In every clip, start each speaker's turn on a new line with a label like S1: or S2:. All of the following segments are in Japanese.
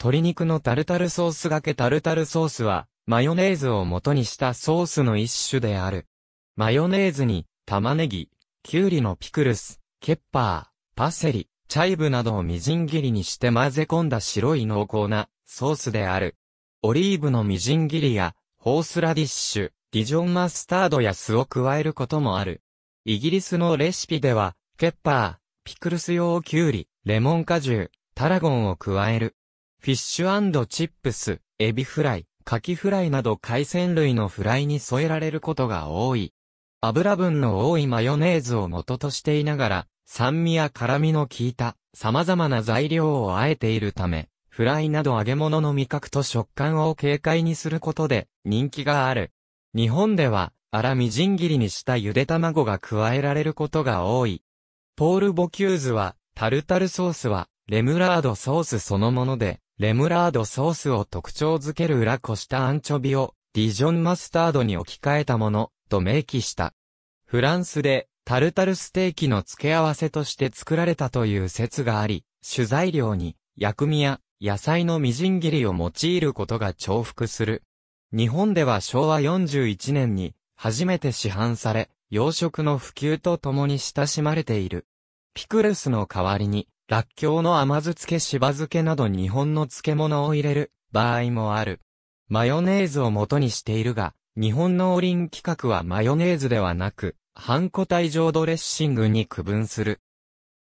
S1: 鶏肉のタルタルソースがけタルタルソースは、マヨネーズを元にしたソースの一種である。マヨネーズに、玉ねぎ、きゅうりのピクルス、ケッパー、パセリ、チャイブなどをみじん切りにして混ぜ込んだ白い濃厚なソースである。オリーブのみじん切りや、ホースラディッシュ、ディジョンマスタードや酢を加えることもある。イギリスのレシピでは、ケッパー、ピクルス用きゅうり、レモン果汁、タラゴンを加える。フィッシュチップス、エビフライ、カキフライなど海鮮類のフライに添えられることが多い。油分の多いマヨネーズを元としていながら、酸味や辛味の効いた様々な材料をあえているため、フライなど揚げ物の味覚と食感を軽快にすることで人気がある。日本では、粗みじん切りにしたゆで卵が加えられることが多い。ポール・ボキューズは、タルタルソースは、レムラードソースそのもので、レムラードソースを特徴づける裏こしたアンチョビをディジョンマスタードに置き換えたものと明記した。フランスでタルタルステーキの付け合わせとして作られたという説があり、主材料に薬味や野菜のみじん切りを用いることが重複する。日本では昭和41年に初めて市販され、養殖の普及とともに親しまれている。ピクルスの代わりにらっきょうの甘酢漬けしば漬けなど日本の漬物を入れる場合もある。マヨネーズを元にしているが、日本のリン規格はマヨネーズではなく、半個体状ドレッシングに区分する。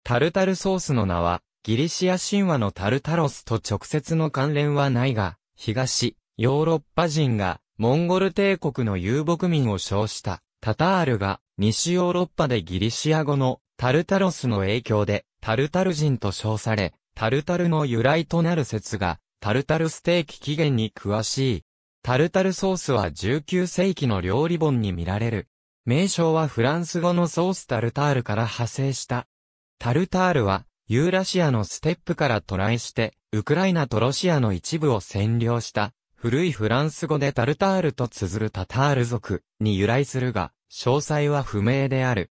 S1: タルタルソースの名は、ギリシア神話のタルタロスと直接の関連はないが、東、ヨーロッパ人が、モンゴル帝国の遊牧民を称した、タタールが、西ヨーロッパでギリシア語のタルタロスの影響で、タルタル人と称され、タルタルの由来となる説が、タルタルステーキ起源に詳しい。タルタルソースは19世紀の料理本に見られる。名称はフランス語のソースタルタールから派生した。タルタールは、ユーラシアのステップから渡来して、ウクライナとロシアの一部を占領した、古いフランス語でタルタールと綴るタタール族に由来するが、詳細は不明である。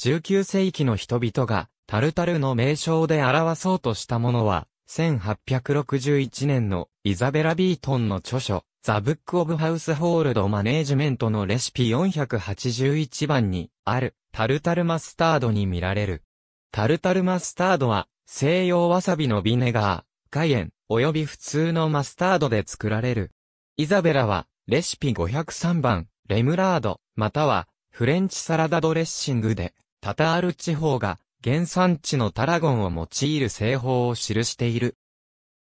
S1: 19世紀の人々がタルタルの名称で表そうとしたものは、1861年のイザベラ・ビートンの著書、ザ・ブック・オブ・ハウスホールド・マネージメントのレシピ481番にあるタルタルマスタードに見られる。タルタルマスタードは西洋わさびのビネガー、カイエン、及び普通のマスタードで作られる。イザベラはレシピ503番、レムラード、またはフレンチサラダドレッシングで、タタール地方が原産地のタラゴンを用いる製法を記している。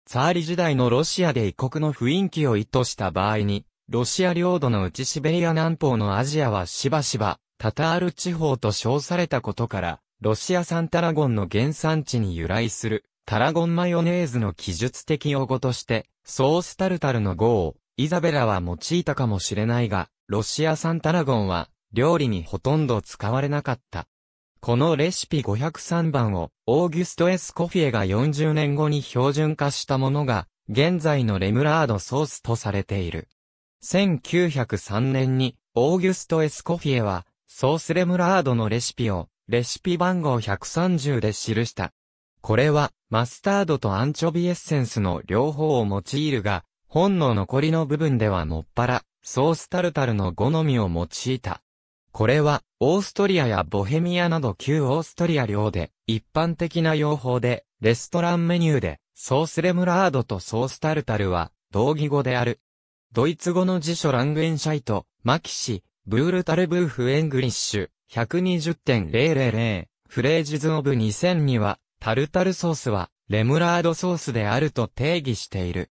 S1: サーリ時代のロシアで異国の雰囲気を意図した場合に、ロシア領土の内シベリア南方のアジアはしばしば、タタール地方と称されたことから、ロシア産タラゴンの原産地に由来する、タラゴンマヨネーズの記述的用語として、ソースタルタルの語を、イザベラは用いたかもしれないが、ロシア産タラゴンは、料理にほとんど使われなかった。このレシピ503番を、オーギュスト・エスコフィエが40年後に標準化したものが、現在のレムラードソースとされている。1903年に、オーギュスト・エスコフィエは、ソースレムラードのレシピを、レシピ番号130で記した。これは、マスタードとアンチョビエッセンスの両方を用いるが、本の残りの部分ではもっぱら、ソースタルタルの好みを用いた。これは、オーストリアやボヘミアなど旧オーストリア領で、一般的な用法で、レストランメニューで、ソースレムラードとソースタルタルは、同義語である。ドイツ語の辞書ラングエンシャイト、マキシ、ブールタルブーフエングリッシュ、120.000、フレージズオブ2000には、タルタルソースは、レムラードソースであると定義している。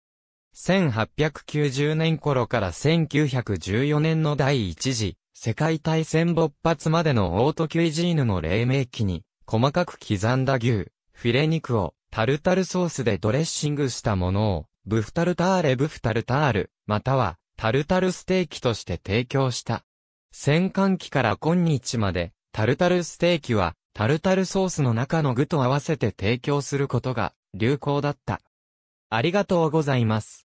S1: 1890年頃から1914年の第一次世界大戦勃発までのオートキュイジーヌの黎明期に、細かく刻んだ牛、フィレ肉を、タルタルソースでドレッシングしたものを、ブフタルターレブフタルタール、または、タルタルステーキとして提供した。戦艦期から今日まで、タルタルステーキは、タルタルソースの中の具と合わせて提供することが、流行だった。ありがとうございます。